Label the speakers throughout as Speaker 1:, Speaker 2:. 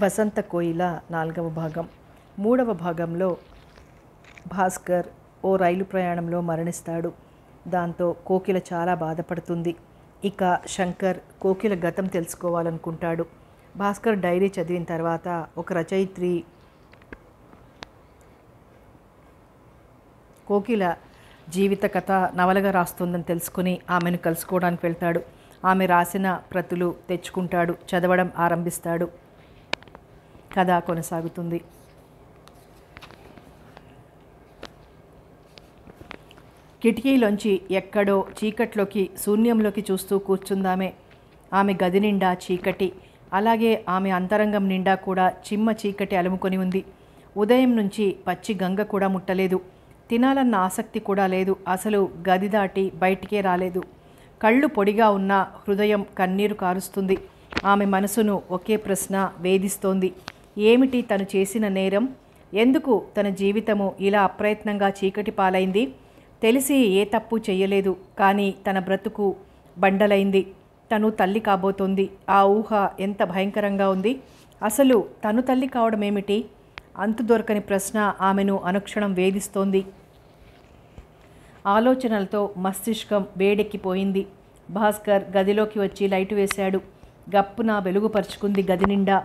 Speaker 1: వసంత కోయిల నాలుగవ భాగం మూడవ భాగంలో భాస్కర్ ఓ రైలు ప్రయాణంలో మరణిస్తాడు దాంతో కోకిల చాలా బాధపడుతుంది ఇక శంకర్ కోకిల గతం తెలుసుకోవాలనుకుంటాడు భాస్కర్ డైరీ చదివిన తర్వాత ఒక రచయిత్రి కోకిల జీవిత కథ నవలగా రాస్తుందని తెలుసుకుని ఆమెను కలుసుకోవడానికి వెళ్తాడు ఆమె రాసిన ప్రతులు తెచ్చుకుంటాడు చదవడం ఆరంభిస్తాడు కథ కొనసాగుతుంది కిటికీలోంచి ఎక్కడో చీకట్లోకి శూన్యంలోకి చూస్తూ కూర్చుందామే ఆమె గది నిండా చీకటి అలాగే ఆమె అంతరంగం నిండా కూడా చిమ్మ చీకటి అలుముకొని ఉంది ఉదయం నుంచి పచ్చి గంగ కూడా ముట్టలేదు తినాలన్న ఆసక్తి కూడా లేదు అసలు గది దాటి బయటికే రాలేదు కళ్ళు పొడిగా ఉన్న హృదయం కన్నీరు కారుస్తుంది ఆమె మనసును ఒకే ప్రశ్న వేధిస్తోంది ఏమిటి తను చేసిన నేరం ఎందుకు తన జీవితము ఇలా అప్రయత్నంగా చీకటి పాలైంది తెలిసి ఏ తప్పు చేయలేదు కానీ తన బ్రతుకు బండలైంది తను తల్లి కాబోతోంది ఆ ఊహ ఎంత భయంకరంగా ఉంది అసలు తను తల్లి కావడం ఏమిటి అంతు దొరకని ప్రశ్న ఆమెను అనుక్షణం వేధిస్తోంది ఆలోచనలతో మస్తిష్కం వేడెక్కిపోయింది భాస్కర్ గదిలోకి వచ్చి లైటు వేశాడు గప్పున వెలుగుపరుచుకుంది గది నిండా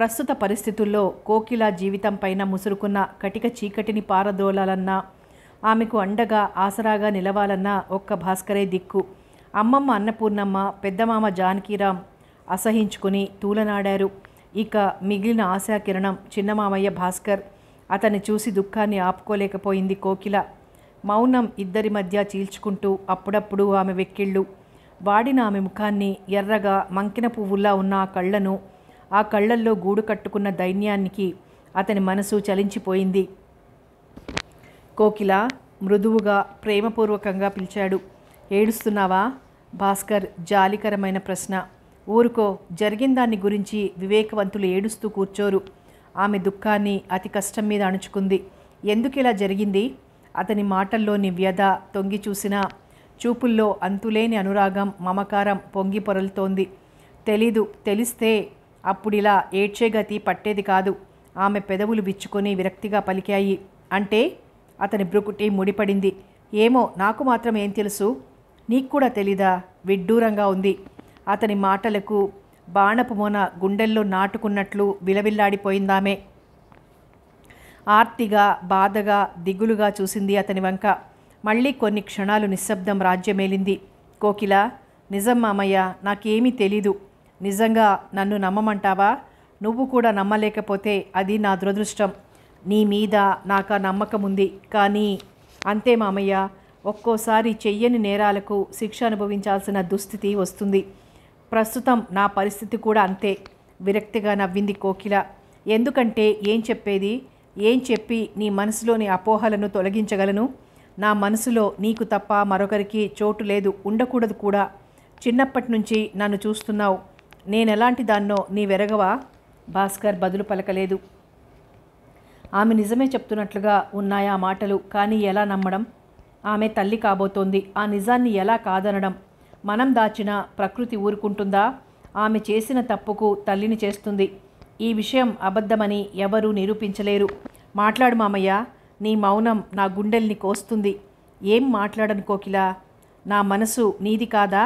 Speaker 1: ప్రస్తుత పరిస్థితుల్లో కోకిల జీవితంపైన ముసురుకున్న కటిక చీకటిని పారదోలాలన్నా ఆమెకు అండగా ఆసరాగా నిలవాలన్నా ఒక్క భాస్కరే దిక్కు అమ్మమ్మ అన్నపూర్ణమ్మ పెద్దమామ జానకీరామ్ అసహించుకుని తూలనాడారు ఇక మిగిలిన ఆశాకిరణం చిన్నమామయ్య భాస్కర్ అతన్ని చూసి దుఃఖాన్ని ఆపుకోలేకపోయింది కోకిల మౌనం ఇద్దరి మధ్య చీల్చుకుంటూ అప్పుడప్పుడు ఆమె వెక్కిళ్ళు వాడిన ఆమె ముఖాన్ని ఎర్రగా మంకిన పువ్వుల్లా ఉన్న ఆ కళ్ళను ఆ కళ్ళల్లో గూడు కట్టుకున్న దైన్యానికి అతని మనసు చలించిపోయింది కోకిల మృదువుగా ప్రేమపూర్వకంగా పిలిచాడు ఏడుస్తున్నావా భాస్కర్ జాలికరమైన ప్రశ్న ఊరుకో జరిగిన దాన్ని గురించి వివేకవంతులు ఏడుస్తూ కూర్చోరు ఆమె దుఃఖాన్ని అతి కష్టం మీద అణుచుకుంది ఎందుకు ఇలా జరిగింది అతని మాటల్లోని వ్యధ తొంగి చూసినా చూపుల్లో అంతులేని అనురాగం మమకారం పొంగి పొరలుతోంది తెలీదు తెలిస్తే అప్పుడిలా ఏడ్చే గతి పట్టేది కాదు ఆమె పెదవులు విచ్చుకొని విరక్తిగా పలికాయి అంటే అతని బ్రుకుటి ముడిపడింది ఏమో నాకు మాత్రం ఏం తెలుసు నీకు కూడా తెలీదా విడ్డూరంగా ఉంది అతని మాటలకు బాణపు మొన గుండెల్లో నాటుకున్నట్లు విలవిల్లాడిపోయిందామే ఆర్తిగా బాధగా దిగులుగా చూసింది అతని వంక మళ్ళీ కొన్ని క్షణాలు నిశ్శబ్దం రాజ్యమేలింది కోకిల నిజం మామయ్య నాకేమీ తెలీదు నిజంగా నన్ను నమ్మమంటావా నువ్వు కూడా నమ్మలేకపోతే అది నా దురదృష్టం నీ మీద నాకు నమ్మకం ఉంది కానీ అంతే మామయ్య ఒక్కోసారి చెయ్యని నేరాలకు శిక్ష అనుభవించాల్సిన దుస్థితి వస్తుంది ప్రస్తుతం నా పరిస్థితి కూడా అంతే విరక్తిగా నవ్వింది కోకిల ఎందుకంటే ఏం చెప్పేది ఏం చెప్పి నీ మనసులోని అపోహలను తొలగించగలను నా మనసులో నీకు తప్ప మరొకరికి చోటు లేదు ఉండకూడదు కూడా చిన్నప్పటి నుంచి నన్ను చూస్తున్నావు నేనెలాంటి దాన్నో నీవెరగవా భాస్కర్ బదులు పలకలేదు ఆమె నిజమే చెప్తున్నట్లుగా ఉన్నాయా మాటలు కానీ ఎలా నమ్మడం ఆమె తల్లి కాబోతోంది ఆ నిజాన్ని ఎలా కాదనడం మనం దాచిన ప్రకృతి ఊరుకుంటుందా ఆమె చేసిన తప్పుకు తల్లిని చేస్తుంది ఈ విషయం అబద్ధమని ఎవరూ నిరూపించలేరు మాట్లాడు మామయ్య నీ మౌనం నా గుండెల్ని కోస్తుంది ఏం మాట్లాడను కోకిలా నా మనసు నీది కాదా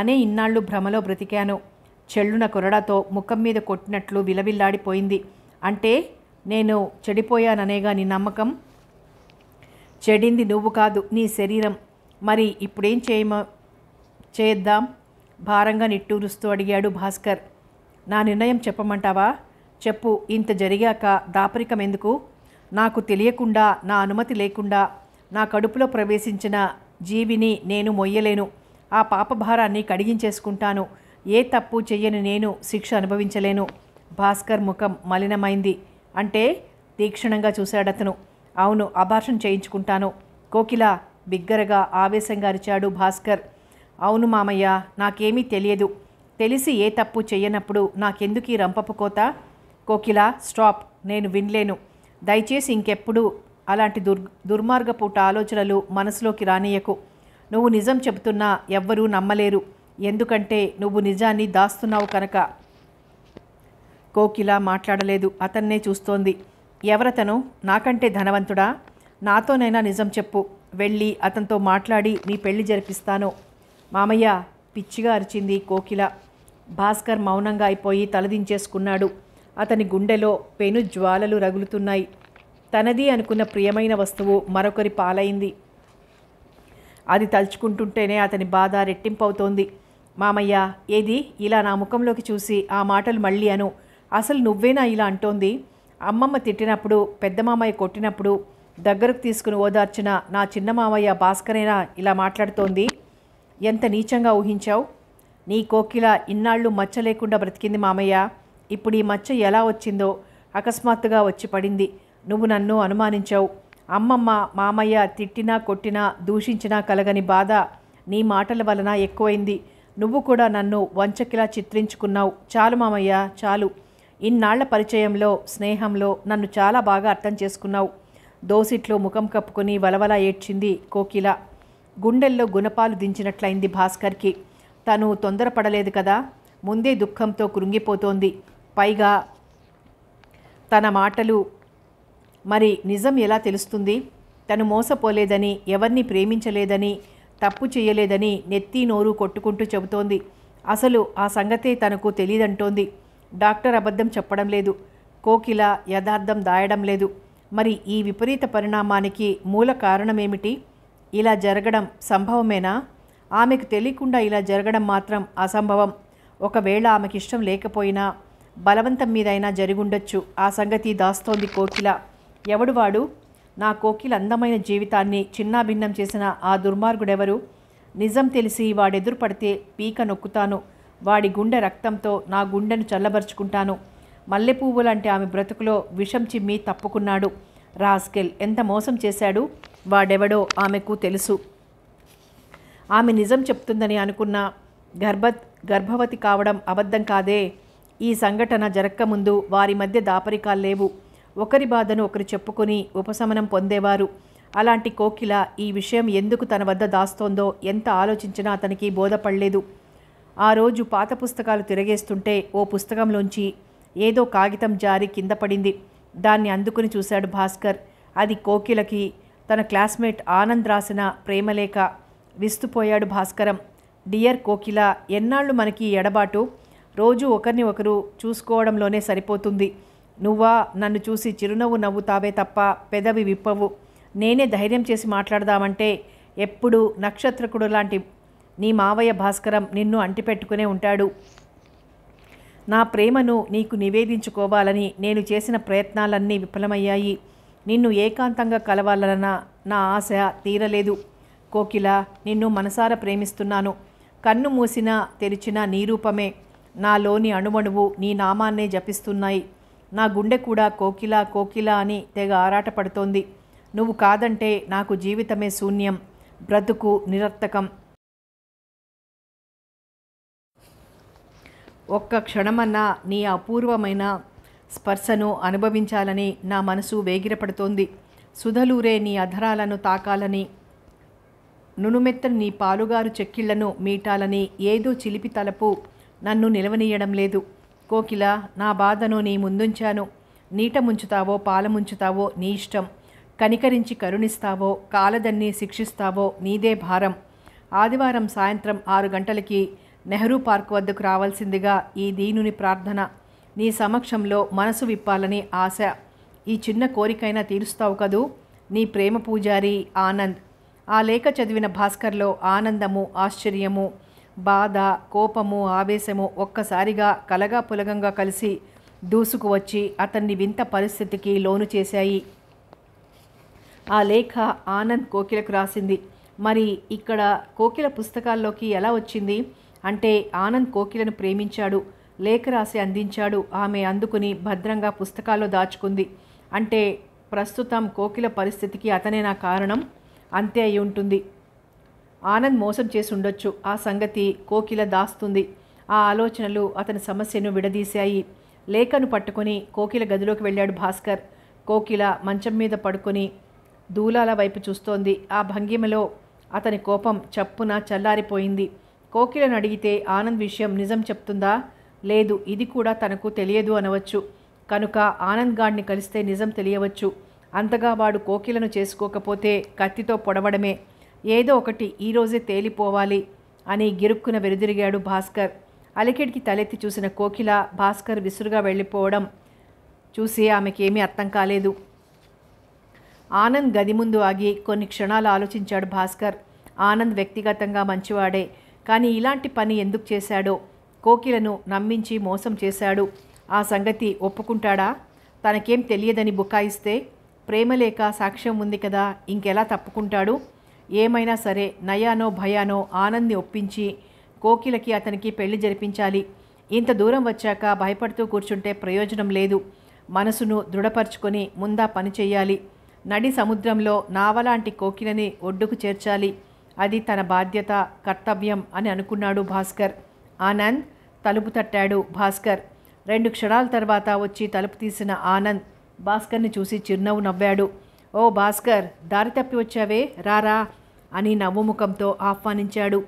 Speaker 1: అనే ఇన్నాళ్ళు భ్రమలో బ్రతికాను చెల్లున కొరడాతో ముఖం మీద కొట్టినట్లు విలవిల్లాడిపోయింది అంటే నేను చెడిపోయాననేగా నీ నమ్మకం చెడింది నువ్వు కాదు నీ శరీరం మరి ఇప్పుడేం చేయమ చేద్దాం భారంగా నిట్టూరుస్తూ అడిగాడు భాస్కర్ నా నిర్ణయం చెప్పమంటావా చెప్పు ఇంత జరిగాక దాపరికం ఎందుకు నాకు తెలియకుండా నా అనుమతి లేకుండా నా కడుపులో ప్రవేశించిన జీవిని నేను మొయ్యలేను ఆ పాపభారాన్ని కడిగించేసుకుంటాను ఏ తప్పు చెయ్యని నేను శిక్ష అనుభవించలేను భాస్కర్ ముఖం మలినమైంది అంటే తీక్షణంగా చూశాడతను అవును అభాషణ చేయించుకుంటాను కోకిల బిగ్గరగా ఆవేశంగా అరిచాడు భాస్కర్ అవును మామయ్య నాకేమీ తెలియదు తెలిసి ఏ తప్పు చెయ్యనప్పుడు నాకెందుకు ఈ రంపపు కోత కోకిల స్టాప్ నేను వినలేను దయచేసి ఇంకెప్పుడు అలాంటి దుర్ దుర్మార్గపూట ఆలోచనలు మనసులోకి రానియకు నువ్వు నిజం చెబుతున్నా ఎవ్వరూ నమ్మలేరు ఎందుకంటే నువ్వు నిజాన్ని దాస్తున్నావు కనుక కోకిల మాట్లాడలేదు అతన్నే చూస్తోంది ఎవరతను నాకంటే ధనవంతుడా నాతోనైనా నిజం చెప్పు వెళ్ళి అతనితో మాట్లాడి మీ పెళ్లి జరిపిస్తాను మామయ్య పిచ్చిగా అరిచింది కోకిల భాస్కర్ మౌనంగా అయిపోయి తలదించేసుకున్నాడు అతని గుండెలో పెను జ్వాలలు రగులుతున్నాయి తనది అనుకున్న ప్రియమైన వస్తువు మరొకరి పాలైంది అది తలుచుకుంటుంటేనే అతని బాధ రెట్టింపవుతోంది మామయ్య ఏది ఇలా నా ముఖంలోకి చూసి ఆ మాటలు మళ్ళీ అను అసలు నువ్వేనా ఇలా అంటోంది అమ్మమ్మ తిట్టినప్పుడు పెద్ద మామయ్య కొట్టినప్పుడు దగ్గరకు తీసుకుని ఓదార్చిన నా చిన్న మామయ్య భాస్కరేనా ఇలా మాట్లాడుతోంది ఎంత నీచంగా ఊహించావు నీ కోకిల ఇన్నాళ్ళు మచ్చ లేకుండా బ్రతికింది మామయ్య ఇప్పుడు ఈ మచ్చ ఎలా వచ్చిందో అకస్మాత్తుగా వచ్చి పడింది నువ్వు నన్ను అనుమానించావు అమ్మమ్మ మామయ్య తిట్టినా కొట్టినా దూషించినా కలగని బాధ నీ మాటల వలన ఎక్కువైంది నువ్వు కూడా నన్ను వంచకిలా చిత్రించుకున్నావు చాలు మామయ్య చాలు ఇన్నాళ్ల పరిచయంలో స్నేహంలో నన్ను చాలా బాగా అర్థం చేసుకున్నావు దోసిట్లో ముఖం కప్పుకొని వలవల ఏడ్చింది కోకిల గుండెల్లో గుణపాలు దించినట్లయింది భాస్కర్కి తను తొందరపడలేదు కదా ముందే దుఃఖంతో కృంగిపోతోంది పైగా తన మాటలు మరి నిజం ఎలా తెలుస్తుంది తను మోసపోలేదని ఎవరిని ప్రేమించలేదని తప్పు చేయలేదని నెత్తి నోరు కొట్టుకుంటూ చెబుతోంది అసలు ఆ సంగతే తనకు తెలియదంటోంది డాక్టర్ అబద్ధం చెప్పడం లేదు కోకిల యథార్థం దాయడం లేదు మరి ఈ విపరీత పరిణామానికి మూల కారణమేమిటి ఇలా జరగడం సంభవమేనా ఆమెకు తెలియకుండా ఇలా జరగడం మాత్రం అసంభవం ఒకవేళ ఆమెకి ఇష్టం లేకపోయినా బలవంతం మీదైనా జరిగుండొచ్చు ఆ సంగతి దాస్తోంది కోకిల ఎవడు వాడు నా కోకిల అందమైన జీవితాన్ని చిన్నాభిన్నం చేసిన ఆ దుర్మార్గుడెవరు నిజం తెలిసి వాడెదురు పడితే పీక నొక్కుతాను వాడి గుండె రక్తంతో నా గుండెను చల్లబరుచుకుంటాను మల్లెపువ్వు ఆమె బ్రతుకులో విషం చిమ్మి తప్పుకున్నాడు రాస్కెల్ ఎంత మోసం చేశాడు వాడెవడో ఆమెకు తెలుసు ఆమె నిజం చెప్తుందని అనుకున్న గర్భ గర్భవతి కావడం అబద్ధం కాదే ఈ సంఘటన జరక్కముందు వారి మధ్య దాపరికాలు లేవు ఒకరి బాధను ఒకరు చెప్పుకుని ఉపశమనం పొందేవారు అలాంటి కోకిల ఈ విషయం ఎందుకు తన వద్ద దాస్తోందో ఎంత ఆలోచించినా అతనికి బోధపడలేదు ఆ రోజు పాత పుస్తకాలు తిరగేస్తుంటే ఓ పుస్తకంలోంచి ఏదో కాగితం జారి కింద పడింది దాన్ని అందుకుని చూశాడు భాస్కర్ అది కోకిలకి తన క్లాస్మేట్ ఆనంద్ రాసిన ప్రేమలేఖ విస్తుపోయాడు భాస్కరం డియర్ కోకిల ఎన్నాళ్ళు మనకి ఎడబాటు రోజు ఒకరిని ఒకరు చూసుకోవడంలోనే సరిపోతుంది నువ్వా నన్ను చూసి చిరునవ్వు నవ్వుతావే తప్ప పెదవి విప్పవు నేనే ధైర్యం చేసి మాట్లాడదామంటే ఎప్పుడు నక్షత్రకుడు లాంటి నీ మావయ్య భాస్కరం నిన్ను అంటిపెట్టుకునే ఉంటాడు నా ప్రేమను నీకు నివేదించుకోవాలని నేను చేసిన ప్రయత్నాలన్నీ విఫలమయ్యాయి నిన్ను ఏకాంతంగా కలవాలన్న నా ఆశ తీరలేదు కోకిల నిన్ను మనసార ప్రేమిస్తున్నాను కన్ను మూసినా తెరిచిన నీ రూపమే నాలోని అణువణువు నీ నామాన్నే జపిస్తున్నాయి నా గుండె కూడా కోకిల కోకిల అని తెగ ఆరాటపడుతోంది నువ్వు కాదంటే నాకు జీవితమే శూన్యం బ్రతుకు నిరర్థకం ఒక్క క్షణమన్నా నీ అపూర్వమైన స్పర్శను అనుభవించాలని నా మనసు వేగిరపడుతోంది సుధలూరే నీ అధరాలను తాకాలని నునుమెత్తని నీ పాలుగారు చెక్కిళ్లను మీటాలని ఏదో చిలిపి తలపు నన్ను నిలవనీయడం లేదు కోకిల నా బాధను నీ ముందుంచాను నీట ముంచుతావో పాలముంచుతావో నీ ఇష్టం కనికరించి కరుణిస్తావో కాలదన్ని శిక్షిస్తావో నీదే భారం ఆదివారం సాయంత్రం ఆరు గంటలకి నెహ్రూ పార్క్ వద్దకు రావాల్సిందిగా ఈ దీనుని ప్రార్థన నీ సమక్షంలో మనసు విప్పాలని ఆశ ఈ చిన్న కోరికైనా తీరుస్తావు కదూ నీ ప్రేమ పూజారి ఆనంద్ ఆ లేఖ చదివిన భాస్కర్లో ఆనందము ఆశ్చర్యము బాధ కోపము ఆవేశము ఒక్కసారిగా కలగా పులగంగా కలిసి దూసుకు వచ్చి అతన్ని వింత పరిస్థితికి లోను చేశాయి ఆ లేఖ ఆనంద్ కోకిలకు రాసింది మరి ఇక్కడ కోకిల పుస్తకాల్లోకి ఎలా వచ్చింది అంటే ఆనంద్ కోకిలను ప్రేమించాడు లేఖ రాసి అందించాడు ఆమె అందుకుని భద్రంగా పుస్తకాల్లో దాచుకుంది అంటే ప్రస్తుతం కోకిల పరిస్థితికి అతనే నా కారణం అంతే అయి ఉంటుంది ఆనంద్ మోసం చేసి ఉండొచ్చు ఆ సంగతి కోకిల దాస్తుంది ఆ ఆలోచనలు అతని సమస్యను విడదీశాయి లేఖను పట్టుకొని కోకిల గదిలోకి వెళ్ళాడు భాస్కర్ కోకిల మంచం మీద పడుకొని దూలాల వైపు చూస్తోంది ఆ భంగిమలో అతని కోపం చప్పున చల్లారిపోయింది కోకిలను అడిగితే ఆనంద్ విషయం నిజం చెప్తుందా లేదు ఇది కూడా తనకు తెలియదు అనవచ్చు కనుక ఆనంద్ గాడిని కలిస్తే నిజం తెలియవచ్చు అంతగా వాడు కోకిలను చేసుకోకపోతే కత్తితో పొడవడమే ఏదో ఒకటి ఈరోజే తేలిపోవాలి అని గిరుక్కున వెరుదిరిగాడు భాస్కర్ అలికిడికి తలెత్తి చూసిన కోకిల భాస్కర్ విసురుగా వెళ్ళిపోవడం చూసి ఆమెకేమీ అర్థం కాలేదు ఆనంద్ గది ముందు ఆగి కొన్ని క్షణాలు ఆలోచించాడు భాస్కర్ ఆనంద్ వ్యక్తిగతంగా మంచివాడే కానీ ఇలాంటి పని ఎందుకు చేశాడో కోకిలను నమ్మించి మోసం చేశాడు ఆ సంగతి ఒప్పుకుంటాడా తనకేం తెలియదని బుకాయిస్తే ప్రేమ లేక సాక్ష్యం ఉంది కదా ఇంకెలా తప్పుకుంటాడు ఏమైనా సరే నయానో భయానో ఆనంద్ని ఒప్పించి కోకిలకి అతనికి పెళ్లి జరిపించాలి ఇంత దూరం వచ్చాక భయపడుతూ కూర్చుంటే ప్రయోజనం లేదు మనసును దృఢపరుచుకొని ముందా పని చేయాలి నడి సముద్రంలో నావలాంటి కోకిలని ఒడ్డుకు చేర్చాలి అది తన బాధ్యత కర్తవ్యం అని అనుకున్నాడు భాస్కర్ ఆనంద్ తలుపు తట్టాడు భాస్కర్ రెండు క్షణాల తర్వాత వచ్చి తలుపు తీసిన ఆనంద్ భాస్కర్ని చూసి చిరునవ్వు నవ్వాడు ఓ భాస్కర్ దారి తప్పి వచ్చావే రారా అని నవ్వుముఖంతో ఆహ్వానించాడు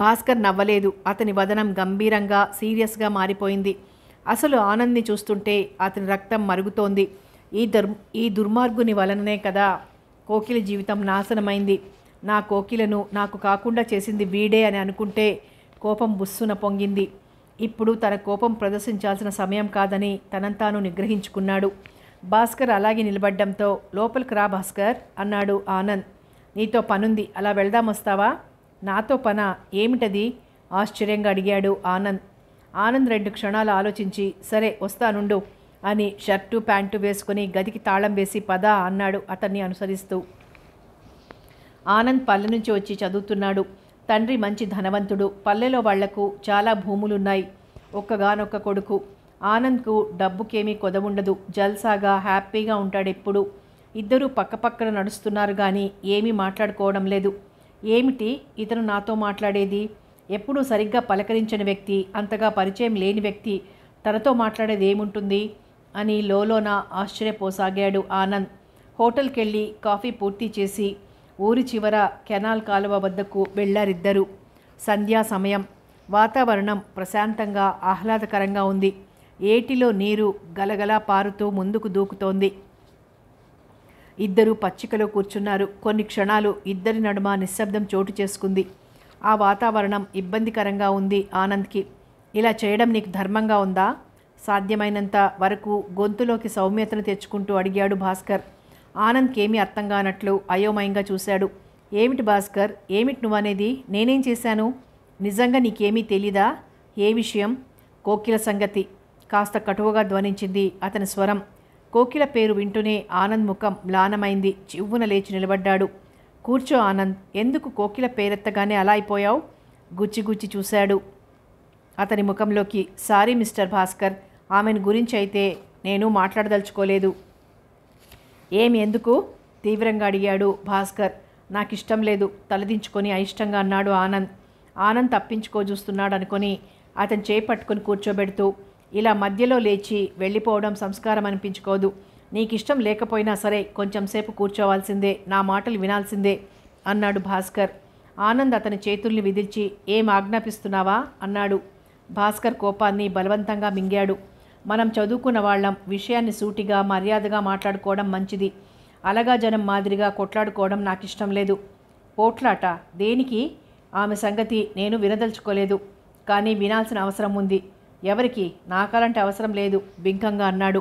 Speaker 1: భాస్కర్ నవ్వలేదు అతని వదనం గంభీరంగా సీరియస్గా మారిపోయింది అసలు ఆనంద్ని చూస్తుంటే అతని రక్తం మరుగుతోంది ఈ దుర్ ఈ దుర్మార్గుని వలననే కదా కోకిల జీవితం నాశనమైంది నా కోకిలను నాకు కాకుండా చేసింది వీడే అని అనుకుంటే కోపం బుస్సున పొంగింది ఇప్పుడు తన కోపం ప్రదర్శించాల్సిన సమయం కాదని తనంతాను నిగ్రహించుకున్నాడు భాస్కర్ అలాగే నిలబడ్డంతో లోపలికి రా భాస్కర్ అన్నాడు ఆనంద్ నీతో పనుంది అలా వెళ్దాం వస్తావా నాతో పన ఏమిటది ఆశ్చర్యంగా అడిగాడు ఆనంద్ ఆనంద్ రెండు క్షణాలు ఆలోచించి సరే వస్తానుండు అని షర్టు ప్యాంటు వేసుకుని గదికి తాళం వేసి పద అన్నాడు అతన్ని అనుసరిస్తూ ఆనంద్ పల్లె నుంచి వచ్చి చదువుతున్నాడు తండ్రి మంచి ధనవంతుడు పల్లెలో వాళ్లకు చాలా భూములున్నాయి ఒక్కగానొక్క కొడుకు ఆనంద్కు డబ్బుకేమీ కొదవుండదు జల్సాగా హ్యాపీగా ఉంటాడు ఎప్పుడు ఇద్దరూ పక్కపక్కన నడుస్తున్నారు కానీ ఏమీ మాట్లాడుకోవడం లేదు ఏమిటి ఇతను నాతో మాట్లాడేది ఎప్పుడూ సరిగ్గా పలకరించని వ్యక్తి అంతగా పరిచయం లేని వ్యక్తి తనతో మాట్లాడేది ఏముంటుంది అని లోలోన ఆశ్చర్యపోసాగాడు ఆనంద్ హోటల్కి వెళ్ళి కాఫీ పూర్తి చేసి ఊరి చివర కెనాల్ కాలువ వద్దకు వెళ్ళారిద్దరు సంధ్యా సమయం వాతావరణం ప్రశాంతంగా ఆహ్లాదకరంగా ఉంది ఏటిలో నీరు గలగలా పారుతూ ముందుకు దూకుతోంది ఇద్దరూ పచ్చికలో కూర్చున్నారు కొన్ని క్షణాలు ఇద్దరి నడుమ నిశ్శబ్దం చోటు చేసుకుంది ఆ వాతావరణం ఇబ్బందికరంగా ఉంది ఆనంద్కి ఇలా చేయడం నీకు ధర్మంగా ఉందా సాధ్యమైనంత వరకు గొంతులోకి సౌమ్యతను తెచ్చుకుంటూ అడిగాడు భాస్కర్ ఆనంద్కేమీ అర్థం కానట్లు అయోమయంగా చూశాడు ఏమిటి భాస్కర్ ఏమిటి నువ్వనేది నేనేం చేశాను నిజంగా నీకేమీ తెలీదా ఏ విషయం కోకిల సంగతి కాస్త కటువగా ధ్వనించింది అతని స్వరం కోకిల పేరు వింటూనే ఆనంద్ ముఖం మ్లానమైంది చివ్వున లేచి నిలబడ్డాడు కూర్చో ఆనంద్ ఎందుకు కోకిల పేరెత్తగానే అలా అయిపోయావు గుచ్చి గుచ్చి చూశాడు అతని ముఖంలోకి సారీ మిస్టర్ భాస్కర్ ఆమెను గురించి అయితే నేను మాట్లాడదలుచుకోలేదు ఏమి ఎందుకు తీవ్రంగా అడిగాడు భాస్కర్ నాకు ఇష్టం లేదు తలదించుకొని అయిష్టంగా అన్నాడు ఆనంద్ ఆనంద్ తప్పించుకో చూస్తున్నాడు అనుకొని అతను చేపట్టుకుని కూర్చోబెడుతూ ఇలా మధ్యలో లేచి వెళ్ళిపోవడం సంస్కారం అనిపించుకోదు నీకు ఇష్టం లేకపోయినా సరే కొంచెం సేపు కూర్చోవాల్సిందే నా మాటలు వినాల్సిందే అన్నాడు భాస్కర్ ఆనంద్ అతని చేతుల్ని విదిల్చి ఏం ఆజ్ఞాపిస్తున్నావా అన్నాడు భాస్కర్ కోపాన్ని బలవంతంగా మింగాడు మనం చదువుకున్న వాళ్ళం విషయాన్ని సూటిగా మర్యాదగా మాట్లాడుకోవడం మంచిది అలగా జనం మాదిరిగా కొట్లాడుకోవడం నాకు ఇష్టం లేదు పోట్లాట దేనికి ఆమె సంగతి నేను వినదలుచుకోలేదు కానీ వినాల్సిన అవసరం ఉంది ఎవరికి నాకాలంటే అవసరం లేదు బింకంగా అన్నాడు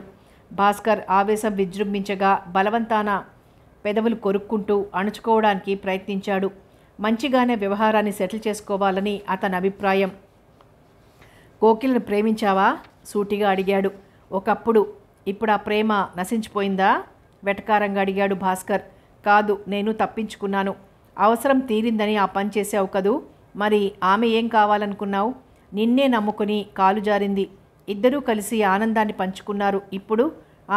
Speaker 1: భాస్కర్ ఆవేశం విజృంభించగా బలవంతాన పెదవులు కొరుక్కుంటూ అణుచుకోవడానికి ప్రయత్నించాడు మంచిగానే వ్యవహారాన్ని సెటిల్ చేసుకోవాలని అతని అభిప్రాయం కోకిలను ప్రేమించావా సూటిగా అడిగాడు ఒకప్పుడు ఇప్పుడు ఆ ప్రేమ నశించిపోయిందా వెటకారంగా అడిగాడు భాస్కర్ కాదు నేను తప్పించుకున్నాను అవసరం తీరిందని ఆ పని చేసావు కదూ మరి ఆమె ఏం కావాలనుకున్నావు నిన్నే నమ్ముకుని కాలు జారింది ఇద్దరూ కలిసి ఆనందాన్ని పంచుకున్నారు ఇప్పుడు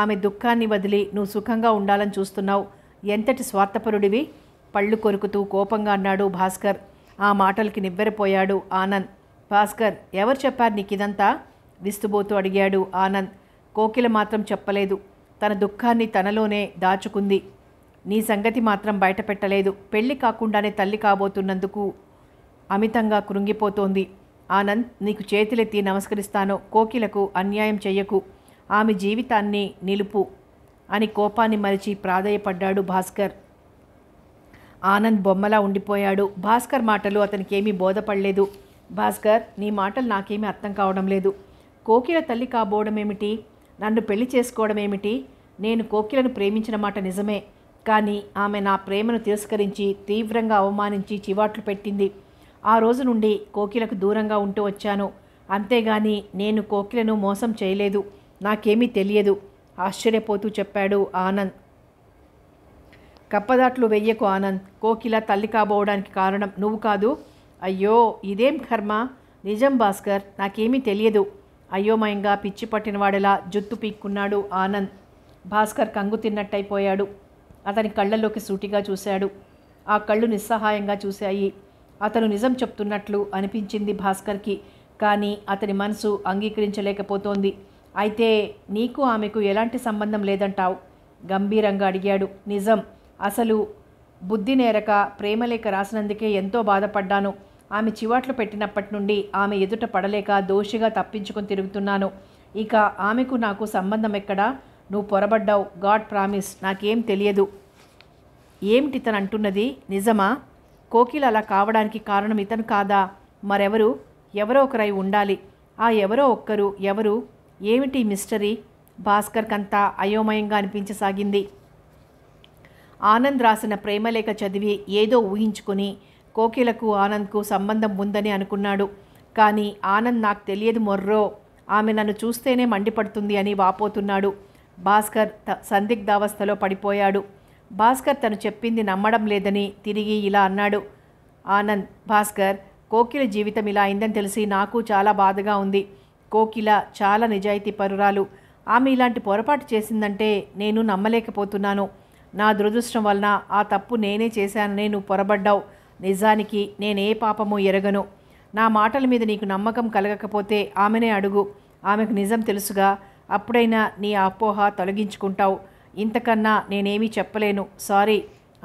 Speaker 1: ఆమె దుఃఖాన్ని వదిలి నువ్వు సుఖంగా ఉండాలని చూస్తున్నావు ఎంతటి స్వార్థపరుడివి పళ్ళు కొరుకుతూ కోపంగా అన్నాడు భాస్కర్ ఆ మాటలకి నివ్వెరపోయాడు ఆనంద్ భాస్కర్ ఎవరు చెప్పారు నీకు ఇదంతా విస్తుబోతూ అడిగాడు ఆనంద్ కోకిల మాత్రం చెప్పలేదు తన దుఃఖాన్ని తనలోనే దాచుకుంది నీ సంగతి మాత్రం బయట పెట్టలేదు పెళ్లి కాకుండానే తల్లి కాబోతున్నందుకు అమితంగా కృంగిపోతోంది ఆనంద్ నీకు చేతులెత్తి నమస్కరిస్తాను కోకిలకు అన్యాయం చెయ్యకు ఆమె జీవితాన్ని నిలుపు అని కోపాన్ని మరిచి ప్రాధేయపడ్డాడు భాస్కర్ ఆనంద్ బొమ్మలా ఉండిపోయాడు భాస్కర్ మాటలు అతనికి ఏమీ బోధపడలేదు భాస్కర్ నీ మాటలు నాకేమీ అర్థం కావడం లేదు కోకిల తల్లి కాబోవడం ఏమిటి నన్ను పెళ్లి చేసుకోవడం ఏమిటి నేను కోకిలను ప్రేమించిన మాట నిజమే కానీ ఆమె నా ప్రేమను తిరస్కరించి తీవ్రంగా అవమానించి చివాట్లు పెట్టింది ఆ రోజు నుండి కోకిలకు దూరంగా ఉంటూ వచ్చాను అంతేగాని నేను కోకిలను మోసం చేయలేదు నాకేమీ తెలియదు ఆశ్చర్యపోతూ చెప్పాడు ఆనంద్ కప్పదాట్లు వెయ్యకు ఆనంద్ కోకిల తల్లి కాబోవడానికి కారణం నువ్వు కాదు అయ్యో ఇదేం కర్మ నిజం భాస్కర్ నాకేమీ తెలియదు అయోమయంగా పిచ్చి పట్టినవాడెలా జుత్తు పీక్కున్నాడు ఆనంద్ భాస్కర్ కంగు తిన్నట్టయిపోయాడు అతని కళ్ళల్లోకి సూటిగా చూశాడు ఆ కళ్ళు నిస్సహాయంగా చూశాయి అతను నిజం చెప్తున్నట్లు అనిపించింది భాస్కర్కి కానీ అతని మనసు అంగీకరించలేకపోతోంది అయితే నీకు ఆమెకు ఎలాంటి సంబంధం లేదంటావు గంభీరంగా అడిగాడు నిజం అసలు బుద్ధి నేరక ప్రేమలేఖ రాసినందుకే ఎంతో బాధపడ్డాను ఆమె చివాట్లు పెట్టినప్పటి నుండి ఆమె ఎదుట పడలేక దోషిగా తప్పించుకొని తిరుగుతున్నాను ఇక ఆమెకు నాకు సంబంధం ఎక్కడా నువ్వు పొరబడ్డావు గాడ్ ప్రామిస్ నాకేం తెలియదు ఏమిటి తను అంటున్నది నిజమా కోకిల అలా కావడానికి కారణం ఇతను కాదా మరెవరు ఎవరో ఒకరై ఉండాలి ఆ ఎవరో ఒక్కరు ఎవరు ఏమిటి మిస్టరీ భాస్కర్ కంతా అయోమయంగా అనిపించసాగింది ఆనంద్ రాసిన ప్రేమలేఖ చదివి ఏదో ఊహించుకుని కోకిలకు ఆనంద్కు సంబంధం ఉందని అనుకున్నాడు కానీ ఆనంద్ నాకు తెలియదు మొర్రో ఆమె నన్ను చూస్తేనే మండిపడుతుంది అని వాపోతున్నాడు భాస్కర్ సందిగ్ధావస్థలో పడిపోయాడు భాస్కర్ తను చెప్పింది నమ్మడం లేదని తిరిగి ఇలా అన్నాడు ఆనంద్ భాస్కర్ కోకిల జీవితం ఇలా అయిందని తెలిసి నాకు చాలా బాధగా ఉంది కోకిల చాలా నిజాయితీ పరురాలు ఆమె ఇలాంటి పొరపాటు చేసిందంటే నేను నమ్మలేకపోతున్నాను నా దురదృష్టం వలన ఆ తప్పు నేనే చేశాననే నువ్వు పొరబడ్డావు నిజానికి నేనే పాపము ఎరగను నా మాటల మీద నీకు నమ్మకం కలగకపోతే ఆమెనే అడుగు ఆమెకు నిజం తెలుసుగా అప్పుడైనా నీ అపోహ తొలగించుకుంటావు ఇంతకన్నా నేనేమీ చెప్పలేను సారీ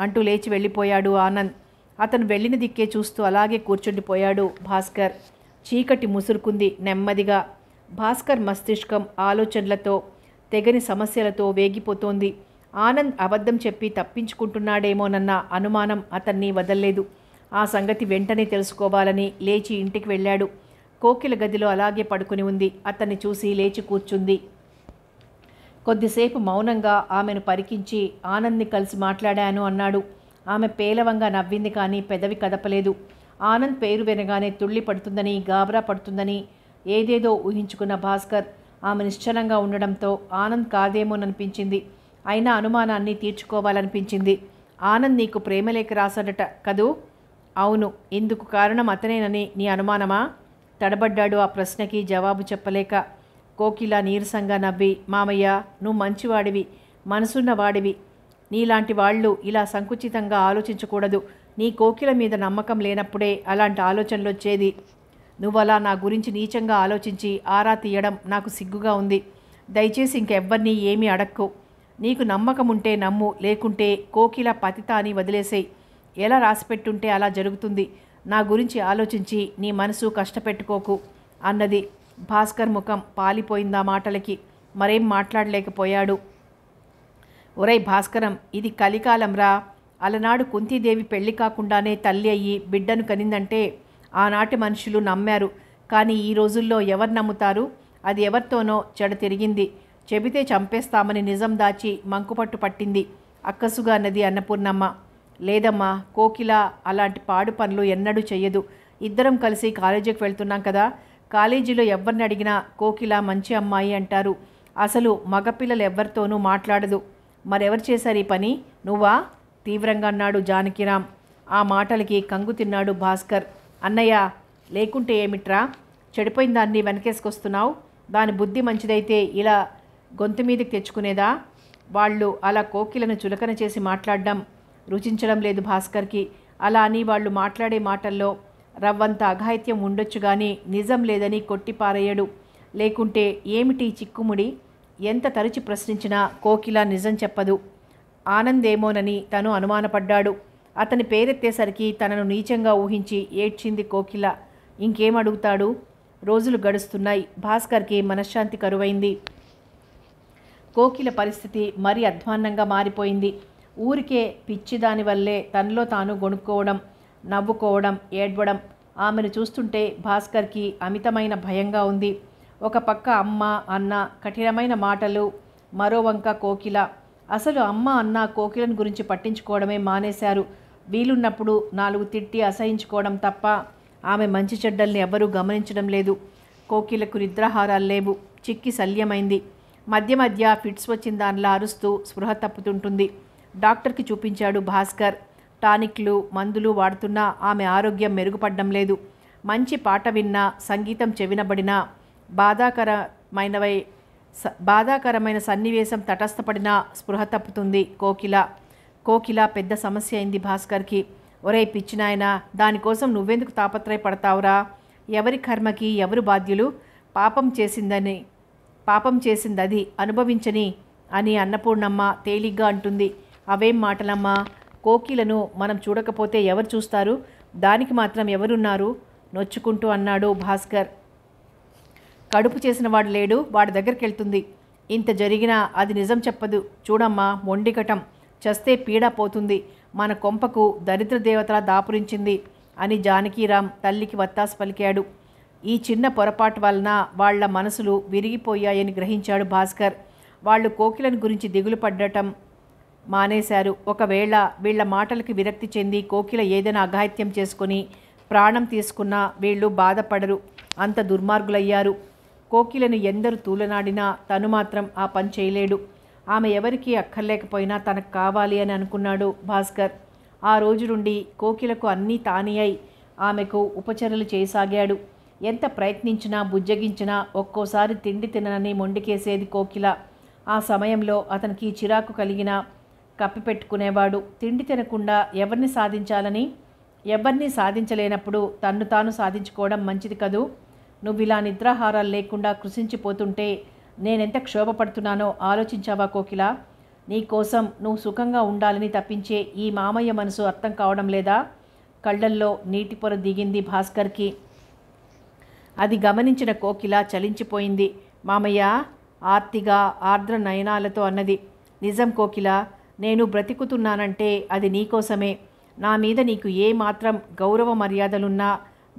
Speaker 1: అంటూ లేచి వెళ్ళిపోయాడు ఆనంద్ అతను వెళ్ళిన దిక్కే చూస్తూ అలాగే కూర్చుండిపోయాడు భాస్కర్ చీకటి ముసురుకుంది నెమ్మదిగా భాస్కర్ మస్తిష్కం ఆలోచనలతో తెగని సమస్యలతో వేగిపోతోంది ఆనంద్ అబద్ధం చెప్పి తప్పించుకుంటున్నాడేమోనన్న అనుమానం అతన్ని వదల్లేదు ఆ సంగతి వెంటనే తెలుసుకోవాలని లేచి ఇంటికి వెళ్ళాడు కోకిల గదిలో అలాగే పడుకుని ఉంది అతన్ని చూసి లేచి కూర్చుంది కొద్దిసేపు మౌనంగా ఆమెను పరికించి ఆనంద్ని కలిసి మాట్లాడాను అన్నాడు ఆమె పేలవంగా నవ్వింది కానీ పెదవి కదపలేదు ఆనంద్ పేరు వినగానే తుళ్ళి పడుతుందని గాబరా పడుతుందని ఏదేదో ఊహించుకున్న భాస్కర్ ఆమె నిశ్చలంగా ఉండడంతో ఆనంద్ కాదేమోననిపించింది అయినా అనుమానాన్ని తీర్చుకోవాలనిపించింది ఆనంద్ నీకు ప్రేమలేఖ రాశాడట కదూ అవును ఇందుకు కారణం అతనేనని నీ అనుమానమా తడబడ్డాడు ఆ ప్రశ్నకి జవాబు చెప్పలేక కోకిల నీరసంగా నవ్వి మామయ్య నువ్వు మంచివాడివి మనసున్నవాడివి నీలాంటి వాళ్ళు ఇలా సంకుచితంగా ఆలోచించకూడదు నీ కోకిల మీద నమ్మకం లేనప్పుడే అలాంటి ఆలోచనలు వచ్చేది నువ్వలా నా గురించి నీచంగా ఆలోచించి ఆరా తీయడం నాకు సిగ్గుగా ఉంది దయచేసి ఇంకెవ్వరినీ ఏమీ అడక్కు నీకు నమ్మకం ఉంటే నమ్ము లేకుంటే కోకిల పతిత అని వదిలేసేయి ఎలా రాసిపెట్టుంటే అలా జరుగుతుంది నా గురించి ఆలోచించి నీ మనసు కష్టపెట్టుకోకు అన్నది భాస్కర్ ముఖం పాలిపోయిందా మాటలకి మరేం మాట్లాడలేకపోయాడు ఒరై భాస్కరం ఇది కలికాలంరా అలనాడు కుంతీదేవి పెళ్లి కాకుండానే తల్లి అయ్యి బిడ్డను కనిందంటే ఆనాటి మనుషులు నమ్మారు కానీ ఈ రోజుల్లో ఎవరు నమ్ముతారు అది ఎవరితోనో చెడ తిరిగింది చెబితే చంపేస్తామని నిజం దాచి మంకుపట్టు పట్టింది అక్కసుగా అన్నది అన్నపూర్ణమ్మ లేదమ్మా కోకిల అలాంటి పాడు పనులు ఎన్నడూ చెయ్యదు ఇద్దరం కలిసి కాలేజీకి వెళ్తున్నాం కదా కాలేజీలో ఎవరిని అడిగినా కోకిల మంచి అమ్మాయి అంటారు అసలు మగపిల్లలు ఎవరితోనూ మాట్లాడదు మరెవరు చేశారు ఈ పని నువ్వా తీవ్రంగా అన్నాడు జానకిరామ్ ఆ మాటలకి కంగు తిన్నాడు భాస్కర్ అన్నయ్య లేకుంటే ఏమిట్రా చెడిపోయిన దాన్ని వెనకేసుకొస్తున్నావు దాని బుద్ధి మంచిదైతే ఇలా గొంతు మీదకి తెచ్చుకునేదా వాళ్ళు అలా కోకిలను చులకన చేసి మాట్లాడడం రుచించడం లేదు భాస్కర్కి అలా అని వాళ్ళు మాట్లాడే మాటల్లో రవ్వంత అఘాయిత్యం ఉండొచ్చు కానీ నిజం లేదని కొట్టిపారయ్యడు లేకుంటే ఏమిటి చిక్కుముడి ఎంత తరచి ప్రశ్నించినా కోకిల నిజం చెప్పదు ఆనందేమోనని తను అనుమానపడ్డాడు అతని పేరెత్తేసరికి తనను నీచంగా ఊహించి ఏడ్చింది కోకిల ఇంకేం అడుగుతాడు రోజులు గడుస్తున్నాయి భాస్కర్కి మనశ్శాంతి కరువైంది కోకిల పరిస్థితి మరీ అధ్వాన్నంగా మారిపోయింది ఊరికే పిచ్చి దానివల్లే తనలో తాను గొనుక్కోవడం నవ్వుకోవడం ఏడ్వడం ఆమెను చూస్తుంటే భాస్కర్కి అమితమైన భయంగా ఉంది ఒక పక్క అమ్మ అన్న కఠినమైన మాటలు మరోవంక కోకిల అసలు అమ్మ అన్న కోకిలను గురించి పట్టించుకోవడమే మానేశారు వీలున్నప్పుడు నాలుగు తిట్టి అసహించుకోవడం తప్ప ఆమె మంచి చెడ్డల్ని ఎవరూ గమనించడం లేదు కోకిలకు నిద్రాహారాలు లేవు చిక్కి శల్యమైంది మధ్య మధ్య ఫిట్స్ వచ్చిన దానిలా అరుస్తూ స్పృహ తప్పుతుంటుంది డాక్టర్కి చూపించాడు భాస్కర్ టానిక్లు మందులు వాడుతున్నా ఆమె ఆరోగ్యం మెరుగుపడడం లేదు మంచి పాట విన్నా సంగీతం చెవినబడినా బాధాకరమైనవై బాధాకరమైన సన్నివేశం తటస్థపడిన స్పృహ తప్పుతుంది కోకిల కోకిల పెద్ద సమస్య అయింది భాస్కర్కి ఒరే పిచ్చినాయన దానికోసం నువ్వెందుకు తాపత్రయపడతావురా ఎవరి కర్మకి ఎవరు బాధ్యులు పాపం చేసిందని పాపం చేసిందది అనుభవించని అని అన్నపూర్ణమ్మ తేలిగ్గా అంటుంది అవేం మాటలమ్మా కోకిలను మనం చూడకపోతే ఎవరు చూస్తారు దానికి మాత్రం ఎవరున్నారు నొచ్చుకుంటూ అన్నాడు భాస్కర్ కడుపు చేసిన వాడు లేడు వాడి దగ్గరికి వెళ్తుంది ఇంత జరిగినా అది నిజం చెప్పదు చూడమ్మా మొండికటం చస్తే పీడ పోతుంది మన కొంపకు దరిద్ర దేవతల దాపురించింది అని జానకీరామ్ తల్లికి వత్తాసు పలికాడు ఈ చిన్న పొరపాటు వలన వాళ్ల మనసులు విరిగిపోయాయని గ్రహించాడు భాస్కర్ వాళ్ళు కోకిలను గురించి దిగులు పడ్డటం మానేశారు ఒకవేళ వీళ్ల మాటలకి విరక్తి చెంది కోకిల ఏదైనా అఘాయిత్యం చేసుకుని ప్రాణం తీసుకున్నా వీళ్ళు బాధపడరు అంత దుర్మార్గులయ్యారు కోకిలను ఎందరు తూలనాడినా తను మాత్రం ఆ పని చేయలేడు ఆమె ఎవరికీ అక్కర్లేకపోయినా తనకు కావాలి అని అనుకున్నాడు భాస్కర్ ఆ రోజు నుండి కోకిలకు అన్నీ తానే అయి ఆమెకు ఉపచరలు చేయసాగాడు ఎంత ప్రయత్నించినా బుజ్జగించినా ఒక్కోసారి తిండి తిననని మొండికేసేది కోకిల ఆ సమయంలో అతనికి చిరాకు కలిగిన కప్పిపెట్టుకునేవాడు తిండి తినకుండా ఎవరిని సాధించాలని ఎవరిని సాధించలేనప్పుడు తన్ను తాను సాధించుకోవడం మంచిది కదూ నువ్వు ఇలా నిద్రాహారాలు లేకుండా కృషించిపోతుంటే నేనెంత క్షోభపడుతున్నానో ఆలోచించావా కోకిల నీకోసం నువ్వు సుఖంగా ఉండాలని తప్పించే ఈ మామయ్య మనసు అర్థం కావడం లేదా కళ్ళల్లో నీటి పొర దిగింది భాస్కర్కి అది గమనించిన కోకిల చలించిపోయింది మామయ్య ఆర్తిగా ఆర్ద్ర నయనాలతో అన్నది నిజం కోకిల నేను బ్రతికుతున్నానంటే అది నీకోసమే నా మీద నీకు ఏ మాత్రం గౌరవ మర్యాదలున్నా